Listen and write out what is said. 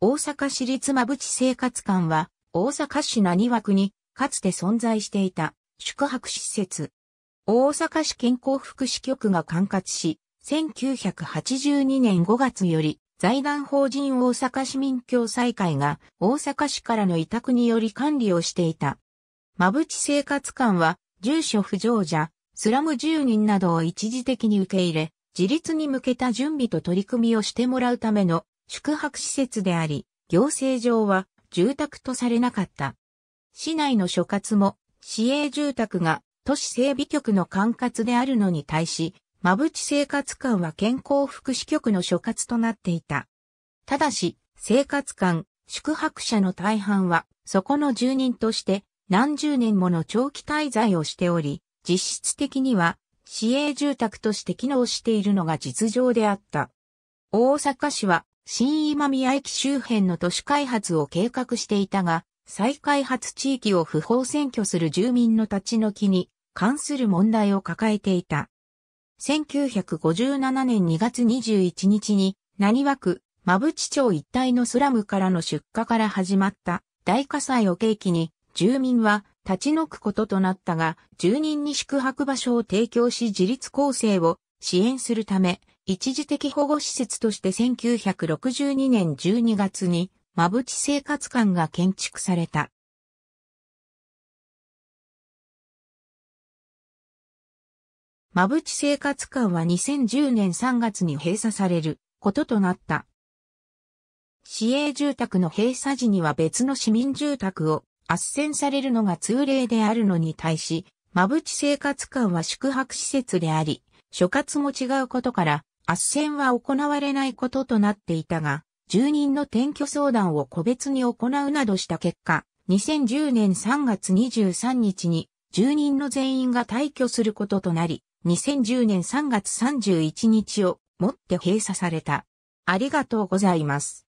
大阪市立ま淵生活館は、大阪市何枠に、かつて存在していた、宿泊施設。大阪市健康福祉局が管轄し、1982年5月より、財団法人大阪市民共済会が、大阪市からの委託により管理をしていた。ま淵生活館は、住所不常者、スラム住人などを一時的に受け入れ、自立に向けた準備と取り組みをしてもらうための宿泊施設であり、行政上は住宅とされなかった。市内の所轄も市営住宅が都市整備局の管轄であるのに対し、まぶち生活館は健康福祉局の所轄となっていた。ただし、生活館、宿泊者の大半は、そこの住人として何十年もの長期滞在をしており、実質的には市営住宅として機能しているのが実情であった。大阪市は新今宮駅周辺の都市開発を計画していたが、再開発地域を不法占拠する住民の立ち退きに関する問題を抱えていた。1957年2月21日に、何枠？区、馬淵町一帯のスラムからの出火から始まった大火災を契機に、住民は立ち退くこととなったが、住人に宿泊場所を提供し自立構成を支援するため、一時的保護施設として1962年12月に、まぶち生活館が建築された。まぶち生活館は2010年3月に閉鎖されることとなった。市営住宅の閉鎖時には別の市民住宅を斡旋されるのが通例であるのに対し、まぶち生活館は宿泊施設であり、所轄も違うことから、圧旋は行われないこととなっていたが、住人の転居相談を個別に行うなどした結果、2010年3月23日に住人の全員が退去することとなり、2010年3月31日をもって閉鎖された。ありがとうございます。